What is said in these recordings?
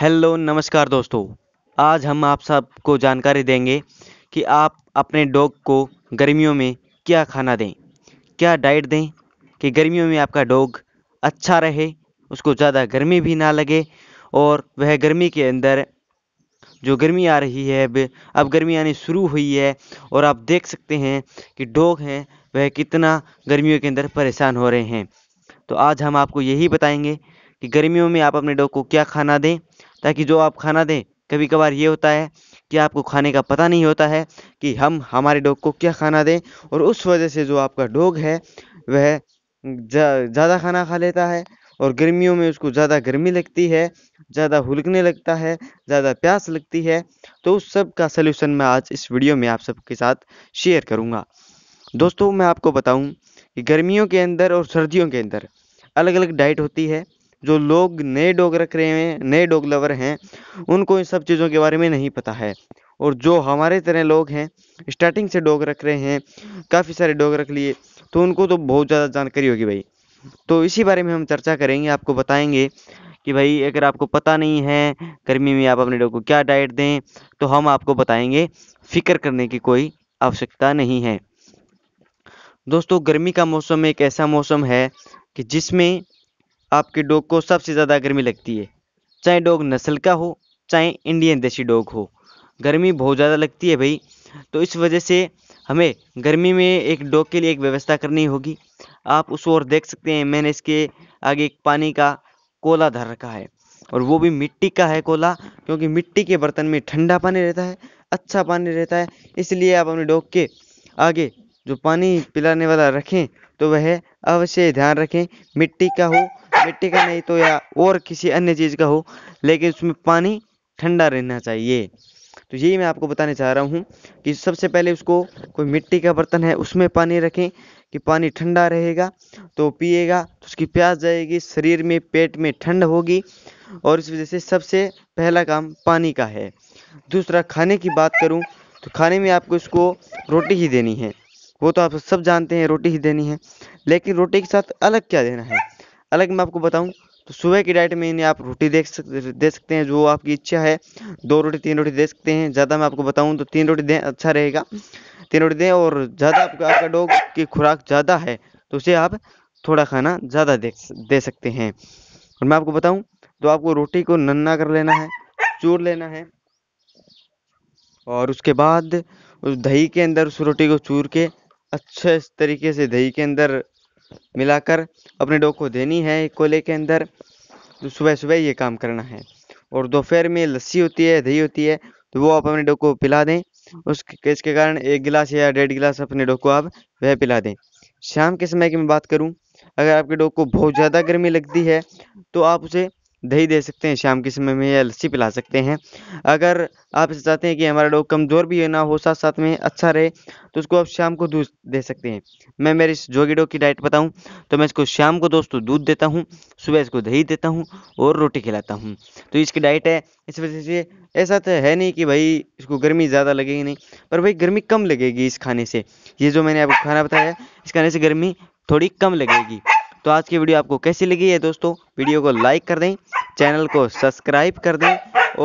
hello नमस्कार दोस्तों आज हम आप सबको जानकारी देंगे कि आप अपने डॉग को गर्मियों में क्या खाना दें क्या डाइट दें कि गर्मियों में आपका डॉग अच्छा रहे उसको ज़्यादा गर्मी भी ना लगे और वह गर्मी के अंदर जो गर्मी आ रही है अब अब गर्मी आनी शुरू हुई है और आप देख सकते हैं कि डॉग हैं वह कितना गर्मियों के अंदर परेशान हो रहे हैं तो आज हम आपको यही बताएंगे कि गर्मियों में आप अपने डॉग को क्या खाना दें ताकि जो आप खाना दें कभी कभार ये होता है कि आपको खाने का पता नहीं होता है कि हम हमारे डॉग को क्या खाना दें और उस वजह से जो आपका डॉग है वह ज़्यादा जा, खाना खा लेता है और गर्मियों में उसको ज़्यादा गर्मी लगती है ज़्यादा हुलकने लगता है ज़्यादा प्यास लगती है तो उस सब का सल्यूशन मैं आज इस वीडियो में आप सबके साथ शेयर करूँगा दोस्तों मैं आपको बताऊँ कि गर्मियों के अंदर और सर्दियों के अंदर अलग अलग डाइट होती है जो लोग नए डॉग रख रहे हैं नए डॉग लवर हैं उनको इन सब चीज़ों के बारे में नहीं पता है और जो हमारे तरह लोग हैं स्टार्टिंग से डॉग रख रहे हैं काफ़ी सारे डॉग रख लिए तो उनको तो बहुत ज़्यादा जानकारी होगी भाई तो इसी बारे में हम चर्चा करेंगे आपको बताएंगे कि भाई अगर आपको पता नहीं है गर्मी में आप अपने डॉग को क्या डाइट दें तो हम आपको बताएंगे फिक्र करने की कोई आवश्यकता नहीं है दोस्तों गर्मी का मौसम एक ऐसा मौसम है कि जिसमें आपके डॉग को सबसे ज़्यादा गर्मी लगती है चाहे डॉग नस्ल का हो चाहे इंडियन देसी डॉग हो गर्मी बहुत ज़्यादा लगती है भाई तो इस वजह से हमें गर्मी में एक डॉग के लिए एक व्यवस्था करनी होगी आप उस ओर देख सकते हैं मैंने इसके आगे एक पानी का कोला धर रखा है और वो भी मिट्टी का है कोला क्योंकि मिट्टी के बर्तन में ठंडा पानी रहता है अच्छा पानी रहता है इसलिए आप अपने डॉग के आगे जो पानी पिलाने वाला रखें तो वह अवश्य ध्यान रखें मिट्टी का हो मिट्टी का नहीं तो या और किसी अन्य चीज़ का हो लेकिन उसमें पानी ठंडा रहना चाहिए तो यही मैं आपको बताने चाह रहा हूँ कि सबसे पहले उसको कोई मिट्टी का बर्तन है उसमें पानी रखें कि पानी ठंडा रहेगा तो पिएगा तो उसकी प्यास जाएगी शरीर में पेट में ठंड होगी और इस वजह से सबसे पहला काम पानी का है दूसरा खाने की बात करूँ तो खाने में आपको इसको रोटी ही देनी है वो तो आप सब जानते हैं रोटी ही देनी है लेकिन रोटी के साथ अलग क्या देना है अलग मैं आपको बताऊं तो सुबह की डाइट में इन्हें आप रोटी देख सकते दे सकते हैं जो आपकी इच्छा है दो रोटी तीन रोटी दे सकते हैं ज़्यादा मैं आपको बताऊँ तो तीन रोटी दें अच्छा रहेगा तीन रोटी दें और ज़्यादा आपका आपका डॉग की खुराक ज़्यादा है तो उसे आप थोड़ा खाना ज़्यादा दे, दे सकते हैं और मैं आपको बताऊँ तो आपको रोटी को नन्ना कर लेना है चूर लेना है और उसके बाद उस दही के अंदर उस रोटी को चूर के अच्छे तरीके से दही के अंदर मिलाकर अपने डो को देनी है कोले के अंदर तो सुबह सुबह ये काम करना है और दोपहर में लस्सी होती है दही होती है तो वो आप अपने डॉग को पिला दें उस के कारण एक गिलास या डेढ़ गिलास अपने डॉग को आप वह पिला दें शाम के समय की मैं बात करूं अगर आपके डॉग को बहुत ज़्यादा गर्मी लगती है तो आप उसे दही दे सकते हैं शाम के समय में या लस्सी पिला सकते हैं अगर आप चाहते हैं कि हमारा डॉग कमज़ोर भी ना हो साथ साथ में अच्छा रहे तो उसको आप शाम को दूध दे सकते हैं मैं मेरे इस जोगी डॉग की डाइट बताऊं तो मैं इसको शाम को दोस्तों दूध देता हूं सुबह इसको दही देता हूं और रोटी खिलाता हूँ तो इसकी डाइट है इस वजह से ऐसा तो है नहीं कि भाई इसको गर्मी ज़्यादा लगेगी नहीं पर भाई गर्मी कम लगेगी इस खाने से ये जो मैंने आपको खाना बताया इस खाने से गर्मी थोड़ी कम लगेगी तो आज की वीडियो आपको कैसी लगी है दोस्तों वीडियो को लाइक कर दें चैनल को सब्सक्राइब कर दें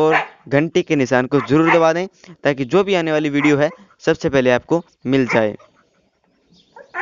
और घंटे के निशान को जरूर दबा दें ताकि जो भी आने वाली वीडियो है सबसे पहले आपको मिल जाए